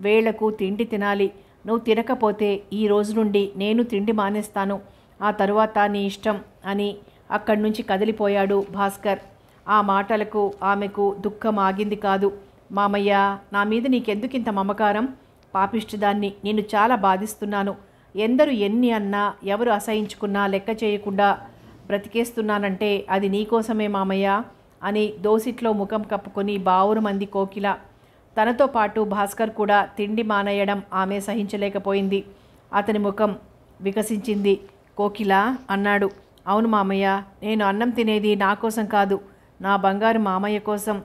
Speaker 1: వేళకు తిండి తినాలి నువ్వు తినకపోతే ఈ రోజు నుండి నేను తిండి మానేస్తాను ఆ తరువాత నీ ఇష్టం అని అక్కడి నుంచి కదిలిపోయాడు భాస్కర్ ఆ మాటలకు ఆమెకు దుఃఖం ఆగింది కాదు మామయ్య నా మీద నీకెందుకు ఇంత మమకారం పాపిష్టిదాన్ని నేను చాలా బాధిస్తున్నాను ఎందరు ఎన్ని అన్నా ఎవరు అసహించుకున్నా లెక్క చేయకుండా బ్రతికేస్తున్నానంటే అది నీకోసమే మామయ్య అని దోసిట్లో ముఖం కప్పుకొని బావురు మంది కోకిల తనతో పాటు భాస్కర్ కూడా తిండి మానేయడం ఆమె సహించలేకపోయింది అతని ముఖం వికసించింది కోకిల అన్నాడు అవును మామయ్య నేను అన్నం తినేది నా కోసం కాదు నా బంగారు మామయ్య కోసం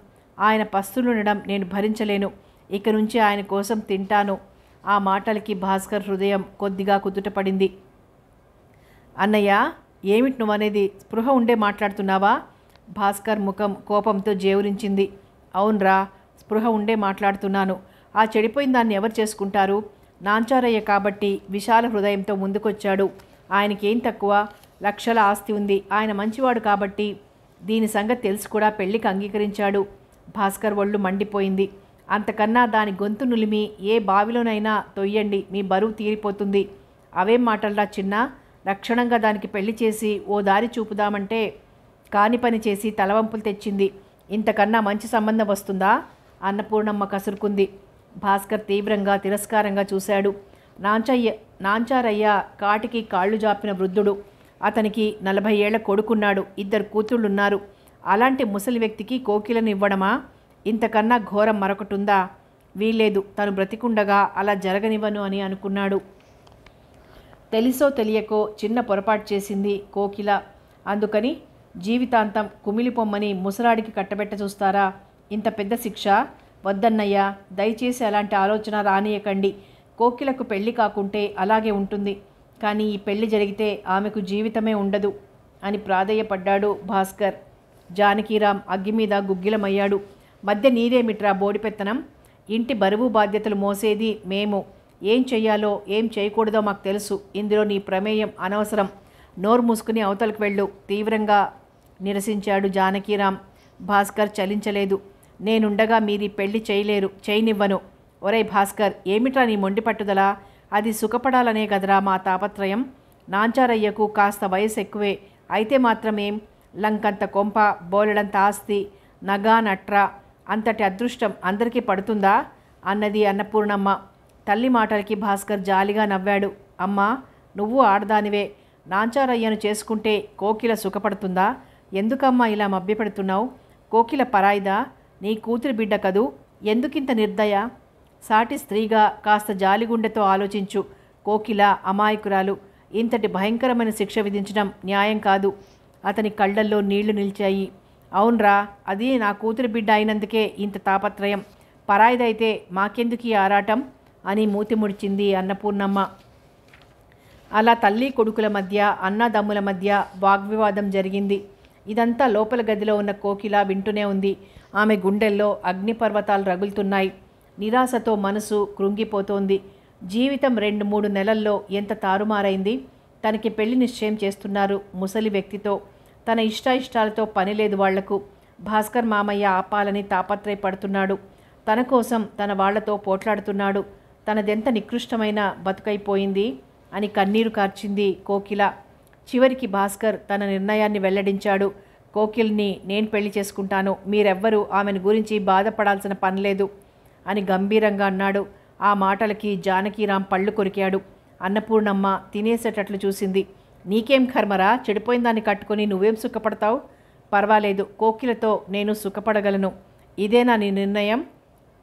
Speaker 1: ఆయన పస్తులుండడం నేను భరించలేను ఇక నుంచి ఆయన కోసం తింటాను ఆ మాటలకి భాస్కర్ హృదయం కొద్దిగా కుదుటపడింది అన్నయ్య ఏమిటి నువ్వనేది స్పృహ ఉండే మాట్లాడుతున్నావా భాస్కర్ ముఖం కోపంతో జేవురించింది అవునరా స్పృహ ఉండే మాట్లాడుతున్నాను ఆ చెడిపోయిన దాన్ని ఎవరు చేసుకుంటారు నాంచారయ్య కాబట్టి విశాల హృదయంతో ముందుకొచ్చాడు ఆయనకేం తక్కువ లక్షల ఆస్తి ఉంది ఆయన మంచివాడు కాబట్టి దీని సంగతి తెలిసి కూడా పెళ్లికి అంగీకరించాడు భాస్కర్ ఒళ్ళు మండిపోయింది అంతకన్నా దాని గొంతు నులిమి ఏ బావిలోనైనా తొయ్యండి మీ బరువు తీరిపోతుంది అవేం మాటలరా చిన్నా లక్షణంగా దానికి పెళ్లి చేసి ఓ దారి చూపుదామంటే కాని పని చేసి తలవంపులు తెచ్చింది ఇంతకన్నా మంచి సంబంధం వస్తుందా అన్నపూర్ణమ్మ కసురుకుంది భాస్కర్ తీవ్రంగా తిరస్కారంగా చూశాడు నాంచయ్య నాంచారయ్య కాటికి కాళ్ళు జాపిన వృద్ధుడు అతనికి నలభై ఏళ్ల కొడుకున్నాడు ఇద్దరు కూతుళ్ళున్నారు అలాంటి ముసలి వ్యక్తికి కోకిలను ఇవ్వడమా ఇంతకన్నా ఘోరం మరొకటుందా వీల్లేదు తను బ్రతికుండగా అలా జరగనివ్వను అని అనుకున్నాడు తెలిసో తెలియకో చిన్న పొరపాటు చేసింది కోకిల అందుకని జీవితాంతం కుమిలిపొమ్మని ముసలాడికి కట్టబెట్ట చూస్తారా ఇంత పెద్ద శిక్ష వద్దన్నయ్యా దయచేసి అలాంటి ఆలోచన రానియకండి కోకిలకు పెళ్లి కాకుంటే అలాగే ఉంటుంది కానీ ఈ పెళ్లి జరిగితే ఆమెకు జీవితమే ఉండదు అని ప్రాధేయపడ్డాడు భాస్కర్ జానకీరామ్ అగ్గి మీద గుగ్గిలమయ్యాడు మధ్య నీదేమిట్రా బోడిపెత్తనం ఇంటి బరువు బాధ్యతలు మోసేది మేము ఏం చెయ్యాలో ఏం చేయకూడదో మాకు తెలుసు ఇందులో నీ ప్రమేయం అనవసరం నోరు మూసుకుని అవతలకు వెళ్ళు తీవ్రంగా నిరసించాడు జానకీరామ్ భాస్కర్ చలించలేదు నేనుండగా ఈ పెళ్లి చేయలేరు చేయనివ్వను ఒరే భాస్కర్ ఏమిట్రా నీ మొండి పట్టుదల అది సుఖపడాలనే కదరా మా తాపత్రయం నాంచారయ్యకు కాస్త వయసు ఎక్కువే అయితే మాత్రమేం లంకంత కొంప బోలెడంత ఆస్తి నగా నట్రా అంతటి అదృష్టం అందరికీ పడుతుందా అన్నది అన్నపూర్ణమ్మ తల్లి మాటలకి భాస్కర్ జాలిగా నవ్వాడు అమ్మా నువ్వు ఆడదానివే నాంచారయ్యను చేసుకుంటే కోకిల సుఖపడుతుందా ఎందుకమ్మా ఇలా మభ్యపెడుతున్నావు కోకిల పరాయిదా నీ కూతురి బిడ్డ కదూ ఎందుకింత నిర్దయ సాటి స్త్రీగా కాస్త జాలిగుండెతో ఆలోచించు కోకిల అమాయకురాలు ఇంతటి భయంకరమైన శిక్ష విధించడం న్యాయం కాదు అతని కళ్ళల్లో నీళ్లు నిలిచాయి అవునరా అది నా కూతురి బిడ్డ అయినందుకే ఇంత తాపత్రయం పరాయిదైతే మాకెందుకు ఈ ఆరాటం అని మూతి ముడిచింది అన్నపూర్ణమ్మ అలా తల్లి కొడుకుల మధ్య అన్నదమ్ముల మధ్య వాగ్వివాదం జరిగింది ఇదంతా లోపల గదిలో ఉన్న కోకిల వింటూనే ఉంది ఆమె గుండెల్లో అగ్నిపర్వతాలు రగులుతున్నాయి నిరాశతో మనసు కృంగిపోతోంది జీవితం రెండు మూడు నెలల్లో ఎంత తారుమారైంది తనకి పెళ్లి నిశ్చయం చేస్తున్నారు ముసలి వ్యక్తితో తన ఇష్టాయిష్టాలతో పని లేదు వాళ్లకు భాస్కర్ మామయ్య ఆపాలని తాపత్రయపడుతున్నాడు తన కోసం తన వాళ్లతో పోట్లాడుతున్నాడు తనదెంత నికృష్టమైన బతుకైపోయింది అని కన్నీరు కార్చింది కోకిల చివరికి భాస్కర్ తన నిర్ణయాన్ని వెల్లడించాడు కోకిల్ని నేను పెళ్లి చేసుకుంటాను మీరెవ్వరూ ఆమెను గురించి బాధపడాల్సిన పనిలేదు అని గంభీరంగా అన్నాడు ఆ మాటలకి జానకీరాం పళ్ళు కొరికాడు అన్నపూర్ణమ్మ తినేసేటట్లు చూసింది నీకేం కర్మరా చెడిపోయిన దాన్ని కట్టుకొని నువ్వేం సుఖపడతావు పర్వాలేదు కోకిలతో నేను సుఖపడగలను ఇదేనా నీ నిర్ణయం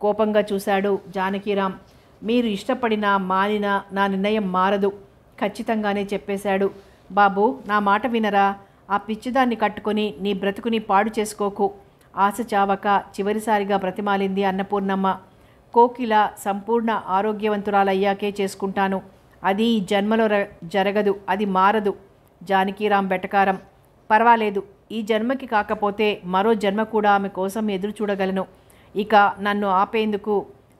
Speaker 1: కోపంగా చూశాడు జానకీరాం మీరు ఇష్టపడినా మానినా నా నిర్ణయం మారదు ఖచ్చితంగానే చెప్పేశాడు బాబు నా మాట వినరా ఆ పిచ్చిదాన్ని కట్టుకొని నీ బ్రతుకుని పాడు చేసుకోకు ఆశ చావక చివరిసారిగా బ్రతిమాలింది అన్నపూర్ణమ్మ కోకిల సంపూర్ణ ఆరోగ్యవంతురాలయ్యాకే చేసుకుంటాను అది ఈ జన్మలో జరగదు అది మారదు జానకీరాం బెటకారం పర్వాలేదు ఈ జన్మకి కాకపోతే మరో జన్మ కూడా ఆమె కోసం ఎదురు చూడగలను ఇక నన్ను ఆపేందుకు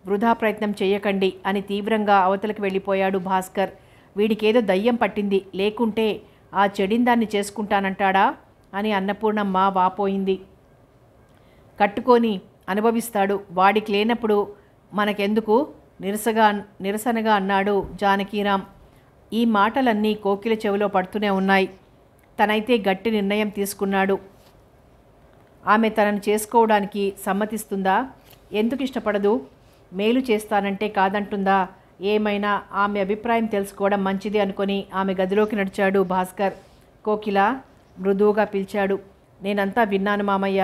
Speaker 1: వృధా ప్రయత్నం చేయకండి అని తీవ్రంగా అవతలకు వెళ్ళిపోయాడు భాస్కర్ వీడికేదో దయ్యం పట్టింది లేకుంటే ఆ చెడిందాన్ని చేసుకుంటానంటాడా అని అన్నపూర్ణమ్మ వాపోయింది కట్టుకొని అనుభవిస్తాడు వాడికి లేనప్పుడు మనకెందుకు నిరసగా నిరసనగా అన్నాడు జానకీరామ్ ఈ మాటలన్నీ కోకిల చెవిలో పడుతూనే ఉన్నాయి తనైతే గట్టి నిర్ణయం తీసుకున్నాడు ఆమె తనను చేసుకోవడానికి సమ్మతిస్తుందా ఎందుకు ఇష్టపడదు మేలు చేస్తానంటే కాదంటుందా ఏమైనా ఆమె అభిప్రాయం తెలుసుకోవడం మంచిది అనుకొని ఆమె గదిలోకి నడిచాడు భాస్కర్ కోకిల మృదువుగా పిలిచాడు నేనంతా విన్నాను మామయ్య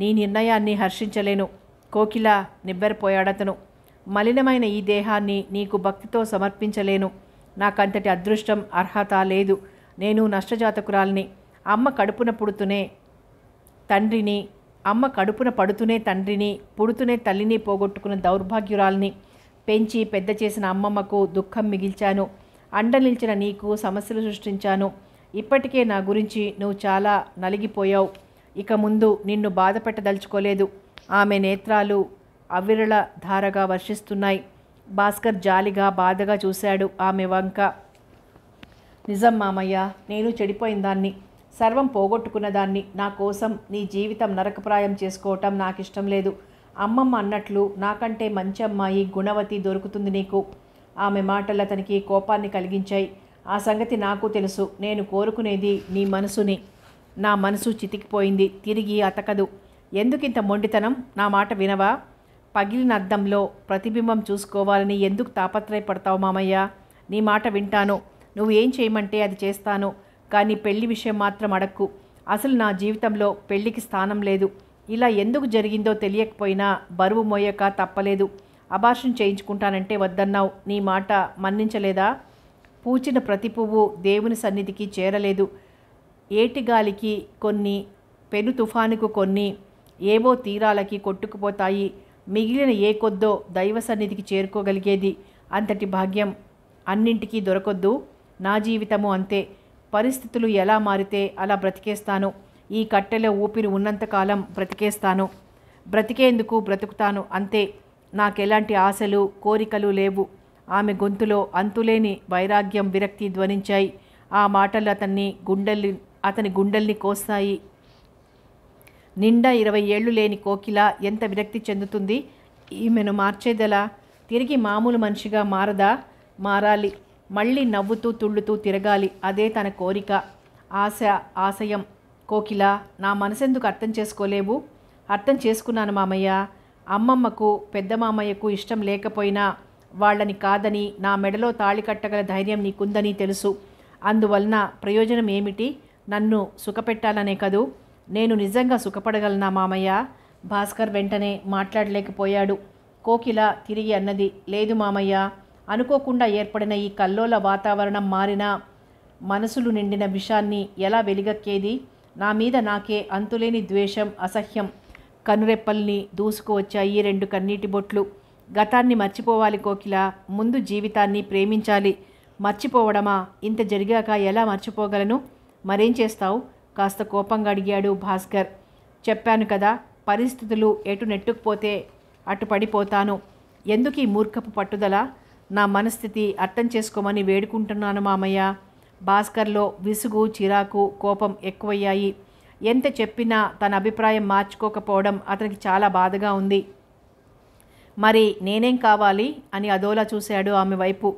Speaker 1: నీ నిర్ణయాన్ని హర్షించలేను కోకిల నిబ్బరిపోయాడతను మలినమైన ఈ దేహాన్ని నీకు భక్తితో సమర్పించలేను నాకంతటి అదృష్టం అర్హత లేదు నేను నష్టజాతకురాల్ని అమ్మ కడుపున పుడుతూనే తండ్రిని అమ్మ కడుపున పడుతూనే తండ్రిని పుడుతూనే తల్లిని పోగొట్టుకున్న దౌర్భాగ్యురాల్ని పెంచి పెద్ద చేసిన అమ్మమ్మకు దుఃఖం మిగిల్చాను అండ నిలిచిన నీకు సమస్యలు సృష్టించాను ఇప్పటికే నా గురించి నువ్వు చాలా నలిగిపోయావు ఇక ముందు నిన్ను బాధపెట్టదలుచుకోలేదు ఆమె నేత్రాలు అవిరళ ధారగా వర్షిస్తున్నాయి భాస్కర్ జాలిగా బాధగా చూశాడు ఆమె వంక నిజం మామయ్య నేను చెడిపోయిన దాన్ని సర్వం పోగొట్టుకున్న దాన్ని నా కోసం నీ జీవితం నరకప్రాయం చేసుకోవటం నాకు ఇష్టం లేదు అమ్మమ్మ అన్నట్లు నాకంటే మంచి అమ్మాయి గుణవతి దొరుకుతుంది నీకు ఆమె మాటలు అతనికి కోపాన్ని కలిగించాయి ఆ సంగతి నాకు తెలుసు నేను కోరుకునేది నీ మనసుని నా మనసు చితికిపోయింది తిరిగి అతకదు ఎందుకింత మొండితనం నా మాట వినవా పగిలిన అద్దంలో ప్రతిబింబం చూసుకోవాలని ఎందుకు తాపత్రయపడతావు మామయ్య నీ మాట వింటాను నువ్వు ఏం చేయమంటే అది చేస్తాను కానీ పెళ్లి విషయం మాత్రం అడక్కు అసలు నా జీవితంలో పెళ్లికి స్థానం లేదు ఇలా ఎందుకు జరిగిందో తెలియకపోయినా బరువు మోయక తప్పలేదు అబార్షన్ చేయించుకుంటానంటే వద్దన్నావు నీ మాట మన్నించలేదా పూచిన ప్రతి పువ్వు దేవుని సన్నిధికి చేరలేదు ఏటి గాలికి కొన్ని పెను తుఫానుకు కొన్ని ఏవో తీరాలకి కొట్టుకుపోతాయి మిగిలిన ఏ కొద్దో దైవ సన్నిధికి చేరుకోగలిగేది అంతటి భాగ్యం అన్నింటికీ దొరకొద్దు నా జీవితము అంతే పరిస్థితులు ఎలా మారితే అలా బ్రతికేస్తాను ఈ కట్టెలో ఊపిరి ఉన్నంతకాలం బ్రతికేస్తాను బ్రతికేందుకు బ్రతుకుతాను అంతే నాకెలాంటి ఆశలు కోరికలు లేవు ఆమె గొంతులో అంతులేని వైరాగ్యం విరక్తి ధ్వనించాయి ఆ మాటలు అతన్ని గుండెల్ని అతని గుండెల్ని కోస్తాయి నిండా ఇరవై ఏళ్ళు లేని కోకిల ఎంత విరక్తి చెందుతుంది ఈమెను మార్చేదెలా తిరిగి మామూలు మనిషిగా మారదా మారాలి మళ్ళీ నవ్వుతూ తుళ్ళుతూ తిరగాలి అదే తన కోరిక ఆశ ఆశయం కోకిల నా మనసెందుకు అర్థం చేసుకోలేవు అర్థం చేసుకున్నాను మామయ్య అమ్మమ్మకు పెద్ద మామయ్యకు ఇష్టం లేకపోయినా వాళ్ళని కాదని నా మెడలో తాళి కట్టగల ధైర్యం నీకుందని తెలుసు అందువలన ప్రయోజనం ఏమిటి నన్ను సుఖపెట్టాలనే కదూ నేను నిజంగా సుఖపడగలనా మామయ్య భాస్కర్ వెంటనే మాట్లాడలేకపోయాడు కోకిల తిరిగి అన్నది లేదు మామయ్య అనుకోకుండా ఏర్పడిన ఈ కల్లోల వాతావరణం మారిన మనసులు నిండిన విషాన్ని ఎలా వెలిగక్కేది నా మీద నాకే అంతులేని ద్వేషం అసహ్యం కనురెప్పల్ని దూసుకువచ్చాయి రెండు కన్నీటి బొట్లు గతాన్ని మర్చిపోవాలి కోకిల ముందు జీవితాన్ని ప్రేమించాలి మర్చిపోవడమా ఇంత జరిగాక ఎలా మర్చిపోగలను మరేం చేస్తావు కాస్త కోపంగా అడిగాడు భాస్కర్ చెప్పాను కదా పరిస్థితులు ఎటు నెట్టుకుపోతే అటు పడిపోతాను ఎందుకు ఈ మూర్ఖపు పట్టుదల నా మనస్థితి అర్థం చేసుకోమని వేడుకుంటున్నాను మామయ్య భాస్కర్లో విసుగు చిరాకు కోపం ఎక్కువయ్యాయి ఎంత చెప్పినా తన అభిప్రాయం మార్చుకోకపోవడం అతనికి చాలా బాధగా ఉంది మరి నేనేం కావాలి అని అదోలా చూశాడు ఆమె వైపు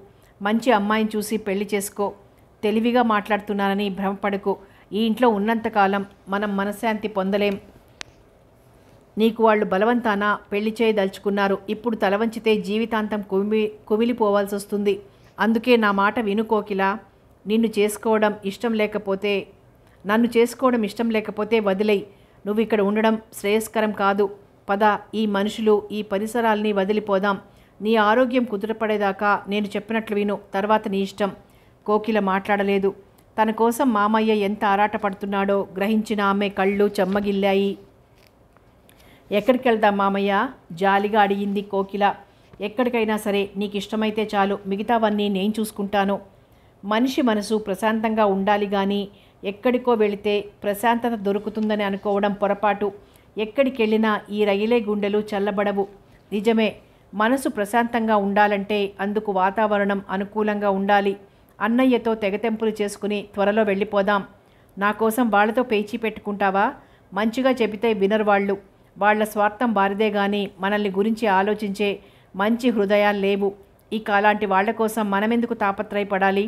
Speaker 1: మంచి అమ్మాయిని చూసి పెళ్లి చేసుకో తెలివిగా మాట్లాడుతున్నానని భ్రమపడకు ఈ ఇంట్లో ఉన్నంతకాలం మనం మనశ్శాంతి పొందలేం నీకు వాళ్ళు బలవంతాన పెళ్లి చేయదలుచుకున్నారు ఇప్పుడు తలవంచితే జీవితాంతం కుమి కుమిలిపోవాల్సి వస్తుంది అందుకే నా మాట వినుకోకిలా నిన్ను చేసుకోవడం ఇష్టం లేకపోతే నన్ను చేసుకోవడం ఇష్టం లేకపోతే వదిలేయి నువ్వు ఇక్కడ ఉండడం శ్రేయస్కరం కాదు పద ఈ మనుషులు ఈ పరిసరాల్ని వదిలిపోదాం నీ ఆరోగ్యం కుదురపడేదాకా నేను చెప్పినట్లు విను తర్వాత నీ ఇష్టం కోకిల మాట్లాడలేదు తన కోసం మామయ్య ఎంత ఆరాటపడుతున్నాడో గ్రహించిన ఆమె కళ్ళు చెమ్మగిల్లాయి ఎక్కడికి వెళ్దాం మామయ్య జాలిగా అడిగింది కోకిల ఎక్కడికైనా సరే నీకు ఇష్టమైతే చాలు మిగతావన్నీ నేను చూసుకుంటాను మనిషి మనసు ప్రశాంతంగా ఉండాలి కానీ ఎక్కడికో వెళితే ప్రశాంతత దొరుకుతుందని అనుకోవడం పొరపాటు ఎక్కడికి వెళ్ళినా ఈ రైలే గుండెలు చల్లబడవు నిజమే మనసు ప్రశాంతంగా ఉండాలంటే అందుకు వాతావరణం అనుకూలంగా ఉండాలి అన్నయ్యతో తెగతెంపులు చేసుకుని త్వరలో వెళ్ళిపోదాం నా కోసం వాళ్ళతో పేచీ పెట్టుకుంటావా మంచిగా చెబితే వినరు వాళ్ళు వాళ్ల స్వార్థం బారిదే కానీ మనల్ని గురించి ఆలోచించే మంచి హృదయాలు లేవు ఇక అలాంటి వాళ్ల కోసం మనమెందుకు తాపత్రయపడాలి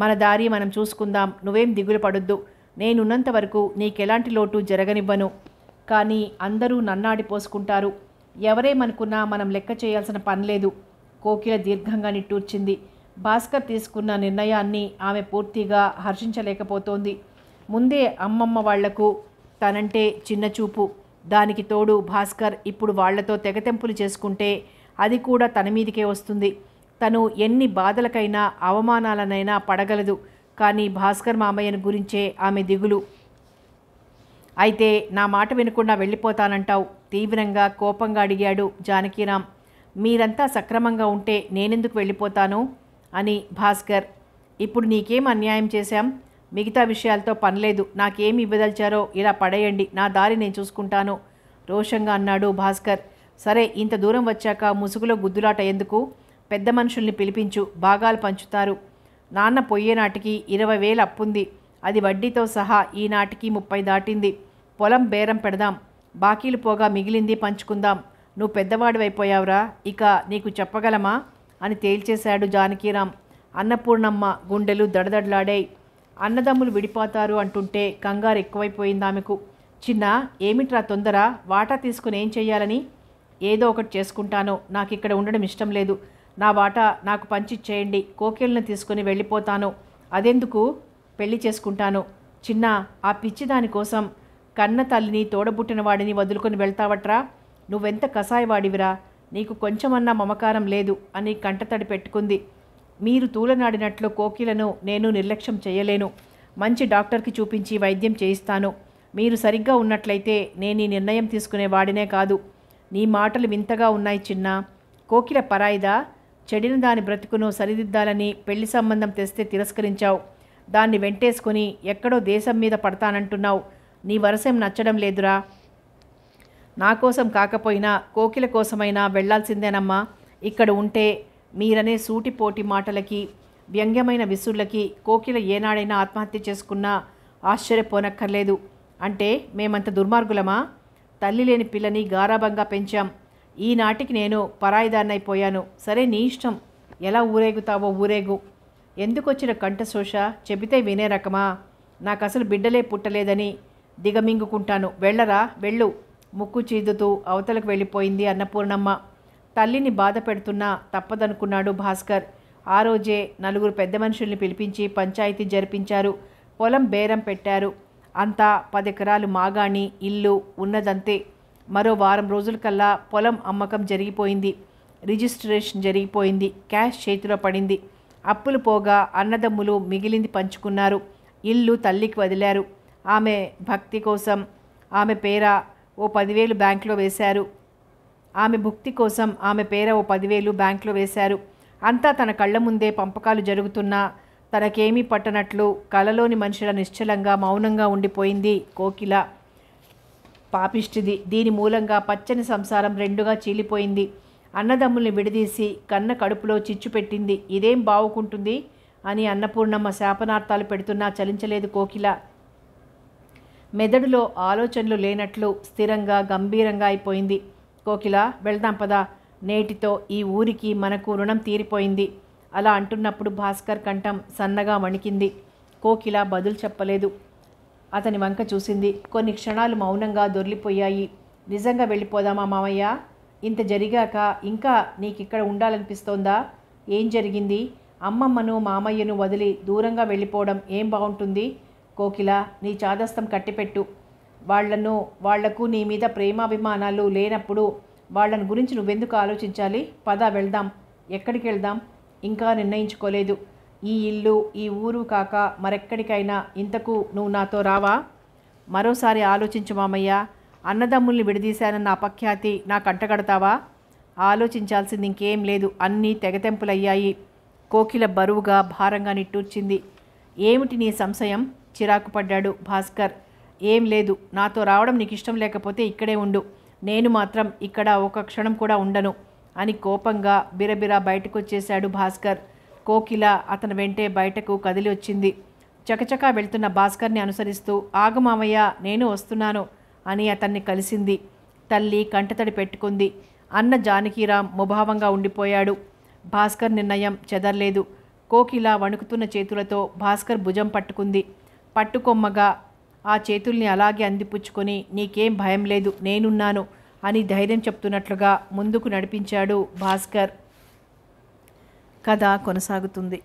Speaker 1: మన దారి మనం చూసుకుందాం నువ్వేం దిగులు పడొద్దు నేనున్నంత వరకు నీకెలాంటి లోటు జరగనివ్వను కానీ అందరూ నన్నాడి పోసుకుంటారు ఎవరేమనుకున్నా మనం లెక్క చేయాల్సిన పని లేదు కోకిల దీర్ఘంగా నిట్టూర్చింది భాస్కర్ తీసుకున్న నిర్ణయాన్ని ఆమె పూర్తిగా హర్షించలేకపోతోంది ముందే అమ్మమ్మ వాళ్లకు తనంటే చిన్నచూపు దానికి తోడు భాస్కర్ ఇప్పుడు వాళ్లతో తెగతెంపులు చేసుకుంటే అది కూడా తన మీదికే వస్తుంది తను ఎన్ని బాధలకైనా అవమానాలనైనా పడగలదు కానీ భాస్కర్ మామయ్యను గురించే ఆమె దిగులు అయితే నా మాట వినకుండా వెళ్ళిపోతానంటావు తీవ్రంగా కోపంగా అడిగాడు జానకీరామ్ మీరంతా సక్రమంగా ఉంటే నేనెందుకు వెళ్ళిపోతాను అని భాస్కర్ ఇప్పుడు నీకేం అన్యాయం చేశాం మిగతా విషయాలతో పనిలేదు నాకేమి ఇవ్వదలిచారో ఇలా పడేయండి నా దారి నేను చూసుకుంటాను రోషంగా అన్నాడు భాస్కర్ సరే ఇంత దూరం వచ్చాక ముసుగులో గుద్దులాట ఎందుకు పెద్ద మనుషుల్ని పిలిపించు భాగాలు పంచుతారు నాన్న పోయేనాటికి ఇరవై వేలు అప్పుంది అది వడ్డీతో సహా ఈనాటికి ముప్పై దాటింది పొలం బేరం పెడదాం బాకీలు పోగా మిగిలింది పంచుకుందాం నువ్వు పెద్దవాడివైపోయావురా ఇక నీకు చెప్పగలమా అని తేల్చేశాడు జానకీరాం అన్నపూర్ణమ్మ గుండెలు దడదడలాడాయి అన్నదమ్ములు విడిపోతారు అంటుంటే కంగారు ఎక్కువైపోయింది ఆమెకు చిన్న ఏమిట్రా తొందర వాటా తీసుకుని ఏం చేయాలని ఏదో ఒకటి చేసుకుంటాను నాకు ఇక్కడ ఉండడం ఇష్టం లేదు నా వాటా నాకు పంచిచ్చేయండి కోకేళ్ళని తీసుకుని వెళ్ళిపోతాను అదెందుకు పెళ్లి చేసుకుంటాను చిన్న ఆ పిచ్చి దానికోసం కన్న తల్లిని తోడబుట్టిన వాడిని వదులుకొని వెళ్తావట్రా నువ్వెంత కషాయవాడివిరా నీకు కొంచెమన్నా మమకారం లేదు అని కంటతడి పెట్టుకుంది మీరు తూలనాడినట్లు కోకిలను నేను నిర్లక్ష్యం చేయలేను మంచి డాక్టర్కి చూపించి వైద్యం చేయిస్తాను మీరు సరిగ్గా ఉన్నట్లయితే నేను ఈ నిర్ణయం తీసుకునే వాడినే కాదు నీ మాటలు వింతగా ఉన్నాయి చిన్న కోకిల పరాయిదా చెడిన దాని బ్రతుకును సరిదిద్దాలని పెళ్లి సంబంధం తెస్తే తిరస్కరించావు దాన్ని వెంటేసుకుని ఎక్కడో దేశం మీద పడతానంటున్నావు నీ వరసం నచ్చడం లేదురా నా కోసం కాకపోయినా కోకిల కోసమైనా వెళ్లాల్సిందేనమ్మా ఇక్కడ ఉంటే మీరనే సూటిపోటి మాటలకి వ్యంగ్యమైన విసుళ్ళకి కోకిల ఏనాడైనా ఆత్మహత్య చేసుకున్నా ఆశ్చర్యపోనక్కర్లేదు అంటే మేమంత దుర్మార్గులమా తల్లి లేని పిల్లని గారాభంగా పెంచాం ఈనాటికి నేను పరాయిదాన్నైపోయాను సరే నీ ఇష్టం ఎలా ఊరేగుతావో ఊరేగు ఎందుకొచ్చిన కంఠశోష చెబితే వినే రకమా నాకు అసలు బిడ్డలే పుట్టలేదని దిగమింగుకుంటాను వెళ్ళరా వెళ్ళు ముక్కు చీదుతూ అవతలకు వెళ్ళిపోయింది అన్నపూర్ణమ్మ తల్లిని బాధ పెడుతున్నా తప్పదనుకున్నాడు భాస్కర్ ఆ రోజే నలుగురు పెద్ద మనుషుల్ని పిలిపించి పంచాయతీ జరిపించారు పొలం బేరం పెట్టారు అంతా పదెకరాలు మాగాణి ఇల్లు ఉన్నదంతే మరో వారం రోజులకల్లా పొలం అమ్మకం జరిగిపోయింది రిజిస్ట్రేషన్ జరిగిపోయింది క్యాష్ చేతిలో పడింది అప్పులు పోగా అన్నదమ్ములు మిగిలింది పంచుకున్నారు ఇల్లు తల్లికి వదిలారు ఆమె భక్తి కోసం ఆమె పేర ఓ పదివేలు బ్యాంకులో వేశారు ఆమె భుక్తి కోసం ఆమె పేర ఓ పదివేలు బ్యాంకులో వేశారు అంతా తన కళ్ళ ముందే పంపకాలు జరుగుతున్నా తనకేమీ పట్టనట్లు కలలోని మనుషుల నిశ్చలంగా మౌనంగా ఉండిపోయింది కోకిల పాపిష్టిది దీని మూలంగా పచ్చని సంసారం రెండుగా చీలిపోయింది అన్నదమ్ముల్ని విడదీసి కన్న కడుపులో చిచ్చు పెట్టింది ఇదేం బావుకుంటుంది అని అన్నపూర్ణమ్మ శాపనార్థాలు పెడుతున్నా చలించలేదు కోకిల మెదడులో ఆలోచనలు లేనట్లు స్థిరంగా గంభీరంగా అయిపోయింది కోకిల వెళ్దాం పదా నేటితో ఈ ఊరికి మనకు రుణం తీరిపోయింది అలా అంటున్నప్పుడు భాస్కర్ కంఠం సన్నగా వణికింది కోకిల బదులు చెప్పలేదు అతని వంక చూసింది కొన్ని క్షణాలు మౌనంగా దొర్లిపోయాయి నిజంగా వెళ్ళిపోదామా మామయ్య ఇంత జరిగాక ఇంకా నీకిక్కడ ఉండాలనిపిస్తోందా ఏం జరిగింది అమ్మమ్మను మామయ్యను వదిలి దూరంగా వెళ్ళిపోవడం ఏం బాగుంటుంది కోకిల నీ చాదస్తం కట్టిపెట్టు వాళ్లను వాళ్లకు నీ మీద ప్రేమాభిమానాలు లేనప్పుడు వాళ్ళని గురించి నువ్వెందుకు ఆలోచించాలి పద వెళ్దాం ఎక్కడికి వెళ్దాం ఇంకా నిర్ణయించుకోలేదు ఈ ఇల్లు ఈ ఊరు కాక మరెక్కడికైనా ఇంతకు నువ్వు నాతో రావా మరోసారి ఆలోచించు మామయ్య అన్నదమ్ముల్ని విడదీశానన్న అపఖ్యాతి నా కంటగడతావా ఆలోచించాల్సింది ఇంకేం లేదు అన్నీ తెగతెంపులయ్యాయి కోకిల బరువుగా భారంగా నిట్టూర్చింది ఏమిటి నీ సంశయం చిరాకు పడ్డాడు భాస్కర్ ఏం లేదు నాతో రావడం నీకు ఇష్టం లేకపోతే ఇక్కడే ఉండు నేను మాత్రం ఇక్కడ ఒక క్షణం కూడా ఉండను అని కోపంగా బిరబిరా బయటకు వచ్చేశాడు భాస్కర్ కోకిల అతని వెంటే బయటకు కదిలి వచ్చింది చకచకా వెళ్తున్న భాస్కర్ని అనుసరిస్తూ మామయ్య నేను వస్తున్నాను అని అతన్ని కలిసింది తల్లి కంటతడి పెట్టుకుంది అన్న జానకీరామ్ ముభావంగా ఉండిపోయాడు భాస్కర్ నిర్ణయం చెదర్లేదు కోకిల వణుకుతున్న చేతులతో భాస్కర్ భుజం పట్టుకుంది పట్టుకొమ్మగా ఆ చేతుల్ని అలాగే అందిపుచ్చుకొని నీకేం భయం లేదు నేనున్నాను అని ధైర్యం చెప్తున్నట్లుగా ముందుకు నడిపించాడు భాస్కర్ కథ కొనసాగుతుంది